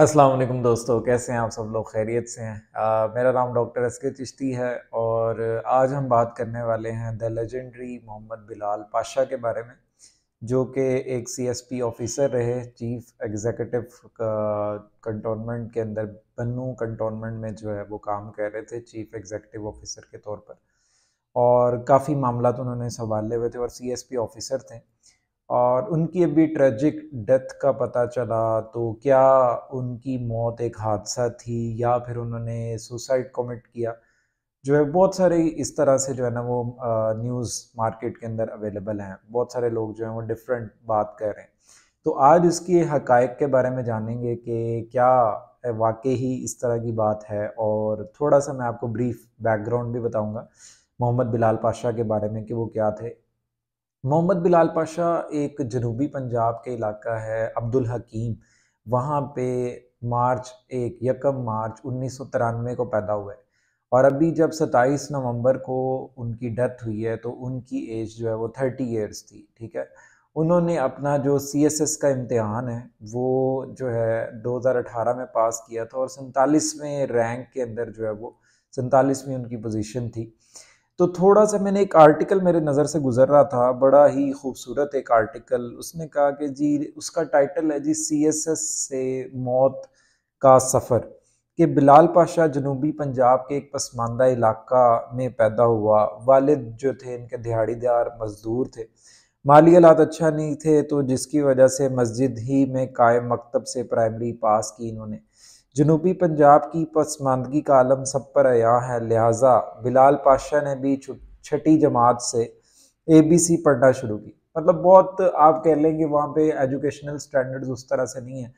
अस्सलाम वालेकुम दोस्तों कैसे हैं आप सब लोग खैरियत से हैं आ, मेरा नाम डॉक्टर एस के चिश्ती है और आज हम बात करने वाले हैं द लेजेंडरी मोहम्मद बिलाल पाशा के बारे में जो कि एक सीएसपी ऑफिसर रहे चीफ एग्जीक्यूटिव कंटोनमेंट के अंदर बन्नू कंटोनमेंट में जो है वो काम कर रहे थे चीफ एग्जीक्यूटिव ऑफिसर के तौर पर और काफ़ी मामला तो उन्होंने संभाले हुए थे और पी ऑफिसर थे और उनकी अभी ट्रेजिक डेथ का पता चला तो क्या उनकी मौत एक हादसा थी या फिर उन्होंने सुसाइड कमिट किया जो है बहुत सारे इस तरह से जो है ना वो न्यूज़ मार्केट के अंदर अवेलेबल हैं बहुत सारे लोग जो हैं वो डिफरेंट बात कर रहे हैं तो आज इसके हकायक के बारे में जानेंगे कि क्या वाकई ही इस तरह की बात है और थोड़ा सा मैं आपको ब्रीफ बैकग्राउंड भी बताऊंगा मोहम्मद बिलाल पाशा के बारे में कि वो क्या थे मोहम्मद बिलाल पाशा एक जनूबी पंजाब के इलाका है अब्दुल हकीम वहाँ पे मार्च एक यकम मार्च उन्नीस को पैदा हुए और अभी जब 27 नवंबर को उनकी डेथ हुई है तो उनकी एज जो है वो 30 इयर्स थी ठीक है उन्होंने अपना जो एस का इम्तहान है वो जो है 2018 में पास किया था और सैंतालीसवें रैंक के अंदर जो है वो सैंतालीसवीं उनकी पोजीशन थी तो थोड़ा सा मैंने एक आर्टिकल मेरे नज़र से गुजर रहा था बड़ा ही खूबसूरत एक आर्टिकल उसने कहा कि जी उसका टाइटल है जी सी एस एस से मौत का सफ़र कि बिलाल पाशा जनूबी पंजाब के एक पसमानदा इलाका में पैदा हुआ वालिद जो थे इनके दिहाड़ीदार मज़दूर थे माली हालात अच्छा नहीं थे तो जिसकी वजह से मस्जिद ही में कायम मकतब से प्राइमरी पास की इन्होंने जनूबी पंजाब की पसमानदगी का आलम सब पर आया है लिहाजा बिलाल पाशा ने भी छठी जमात से ए बी सी पढ़ना शुरू की मतलब बहुत आप कह लें कि वहाँ पे एजुकेशनल स्टैंडर्ड्स उस तरह से नहीं है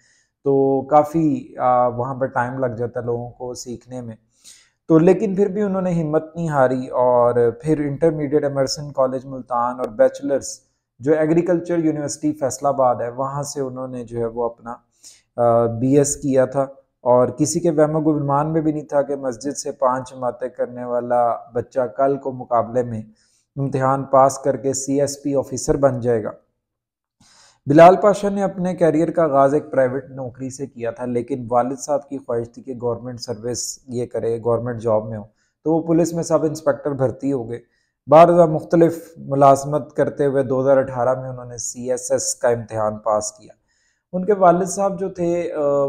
तो काफ़ी वहाँ पर टाइम लग जाता है लोगों को सीखने में तो लेकिन फिर भी उन्होंने हिम्मत नहीं हारी और फिर इंटरमीडिएट एमरसन कॉलेज मुल्तान और बैचलर्स जो एग्रीकल्चर यूनिवर्सिटी फैसलाबाद है वहाँ से उन्होंने जो है वो अपना बीएस किया था और किसी के वहम गुमान में भी नहीं था कि मस्जिद से पाँच मातें करने वाला बच्चा कल को मुकाबले में इम्तहान पास करके सीएसपी ऑफिसर बन जाएगा बिलाल पाशा ने अपने कैरियर का आगाज़ एक प्राइवेट नौकरी से किया था लेकिन वालिद साहब की ख्वाहिश थी कि गवर्नमेंट सर्विस ये करे गवर्नमेंट जॉब में हो तो वो पुलिस में सब इंस्पेक्टर भर्ती हो गए बार मुख्तलिफ मुलाजमत करते हुए 2018 में उन्होंने सी एस एस का इम्तहान पास किया उनके वाल साहब जो थे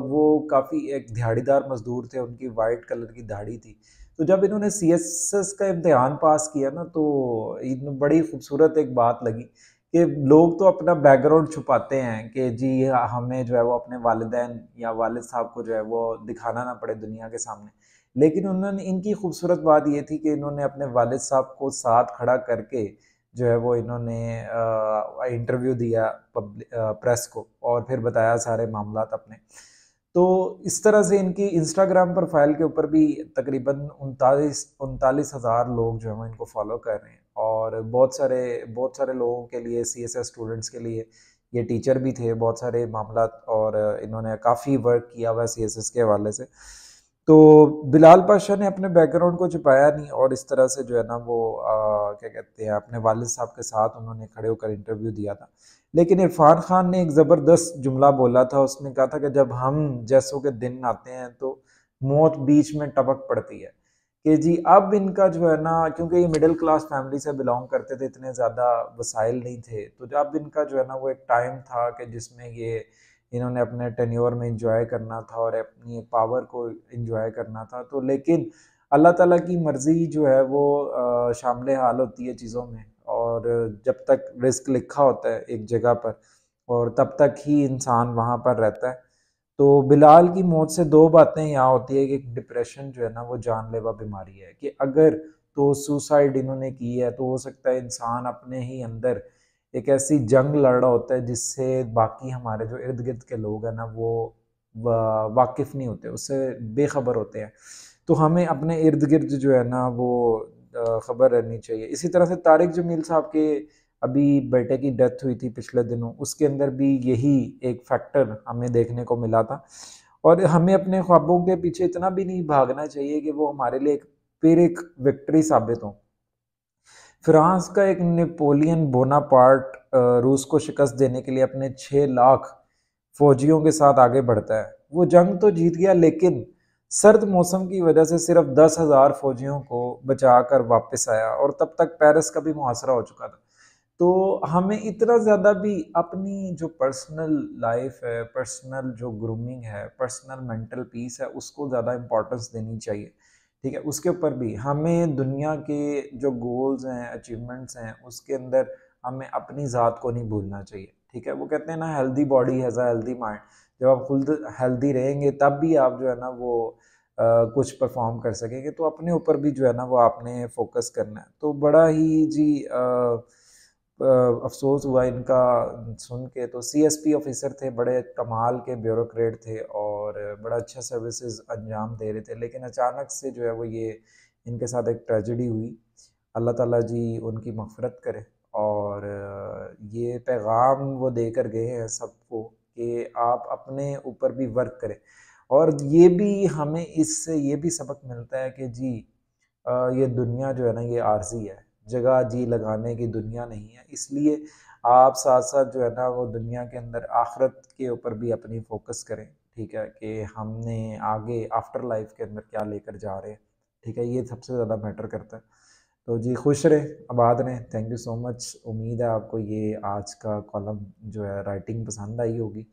वो काफ़ी एक दिहाड़ीदार मज़दूर थे उनकी वाइट कलर की दाढ़ी थी तो जब इन्होंने सी एस एस का इम्तहान पास किया ना तो इन बड़ी खूबसूरत एक बात लगी कि लोग तो अपना बैकग्राउंड छुपाते हैं कि जी हमें जो है वो अपने वालदेन या वालद साहब को जो है वो दिखाना ना पड़े दुनिया के सामने लेकिन उन्होंने इनकी खूबसूरत बात ये थी कि इन्होंने अपने वालद साहब को साथ खड़ा करके जो है वो इन्होंने इंटरव्यू दिया प्रेस को और फिर बताया सारे मामला अपने तो इस तरह से इनकी इंस्टाग्राम प्रोफाइल के ऊपर भी तकरीबन उनतालीस उनतालीस हज़ार लोग जो है वो इनको फॉलो कर रहे हैं और बहुत सारे बहुत सारे लोगों के लिए सी एस एस स्टूडेंट्स के लिए ये टीचर भी थे बहुत सारे मामला और इन्होंने काफ़ी वर्क किया हुआ सी एस एस के हवाले से तो बिलाल पाशा ने अपने बैकग्राउंड को छिपाया नहीं और इस तरह से जो है ना वो आ, क्या कहते हैं अपने वालद साहब के साथ उन्होंने खड़े होकर इंटरव्यू दिया था लेकिन इरफान खान ने एक ज़बरदस्त जुमला बोला था उसने कहा था कि जब हम जैसों के दिन आते हैं तो मौत बीच में टपक पड़ती है कि जी अब इनका जो है ना क्योंकि ये मिडिल क्लास फैमिली से बिलोंग करते थे इतने ज़्यादा वसाइल नहीं थे तो अब इनका जो है ना वो एक टाइम था कि जिसमें ये इन्होंने अपने टेन्योर में इंजॉय करना था और अपनी पावर को इंजॉय करना था तो लेकिन अल्लाह ताला की मर्ज़ी जो है वो शामिल हाल होती है चीज़ों में और जब तक रिस्क लिखा होता है एक जगह पर और तब तक ही इंसान वहाँ पर रहता है तो बिलाल की मौत से दो बातें यहाँ होती है कि डिप्रेशन जो है ना वो जानलेवा बीमारी है कि अगर तो सुसाइड इन्होंने की है तो हो सकता है इंसान अपने ही अंदर एक ऐसी जंग लड़ रहा होता है जिससे बाकी हमारे जो इर्द गिर्द के लोग हैं ना वो वाकिफ़ नहीं होते उससे बेखबर होते हैं तो हमें अपने इर्द गिर्द जो है ना वो ख़बर रहनी चाहिए इसी तरह से तारिक जमील साहब के अभी बेटे की डेथ हुई थी पिछले दिनों उसके अंदर भी यही एक फैक्टर हमें देखने को मिला था और हमें अपने ख्वाबों के पीछे इतना भी नहीं भागना चाहिए कि वो हमारे लिए एक फिर एक विक्ट्री साबित हो फ्रांस का एक नेपोलियन बोनापार्ट रूस को शिकस्त देने के लिए अपने छः लाख फौजियों के साथ आगे बढ़ता है वो जंग तो जीत गया लेकिन सर्द मौसम की वजह से सिर्फ दस हज़ार फौजियों को बचा कर वापस आया और तब तक पेरिस का भी मुहासरा हो चुका था तो हमें इतना ज़्यादा भी अपनी जो पर्सनल लाइफ है पर्सनल जो ग्रूमिंग है पर्सनल मेंटल पीस है उसको ज़्यादा इम्पोर्टेंस देनी चाहिए ठीक है उसके ऊपर भी हमें दुनिया के जो गोल्स हैं अचीवमेंट्स हैं उसके अंदर हमें अपनी ज़ात को नहीं भूलना चाहिए ठीक है वो कहते हैं ना healthy body has a healthy mind जब आप खुद हेल्दी रहेंगे तब भी आप जो है ना वो आ, कुछ परफॉर्म कर सकेंगे तो अपने ऊपर भी जो है ना वो आपने फोकस करना है तो बड़ा ही जी आ, अफसोस हुआ इनका सुन के तो सी एस पी ऑफिसर थे बड़े कमाल के ब्यूरोक्रेट थे और और बड़ा अच्छा सर्विसेज अंजाम दे रहे थे लेकिन अचानक से जो है वो ये इनके साथ एक ट्रेजडी हुई अल्लाह ताला जी उनकी मफ़रत करे और ये पैगाम वो देकर गए हैं सबको कि आप अपने ऊपर भी वर्क करें और ये भी हमें इससे ये भी सबक मिलता है कि जी ये दुनिया जो है ना ये आर्जी है जगह जी लगाने की दुनिया नहीं है इसलिए आप साथ साथ जो है ना वो दुनिया के अंदर आखरत के ऊपर भी अपनी फोकस करें ठीक है कि हमने आगे आफ्टर लाइफ के अंदर क्या लेकर जा रहे हैं ठीक है ये सबसे ज़्यादा मैटर करता है तो जी खुश रहे आबाद रहे थैंक यू सो मच उम्मीद है आपको ये आज का कॉलम जो है राइटिंग पसंद आई होगी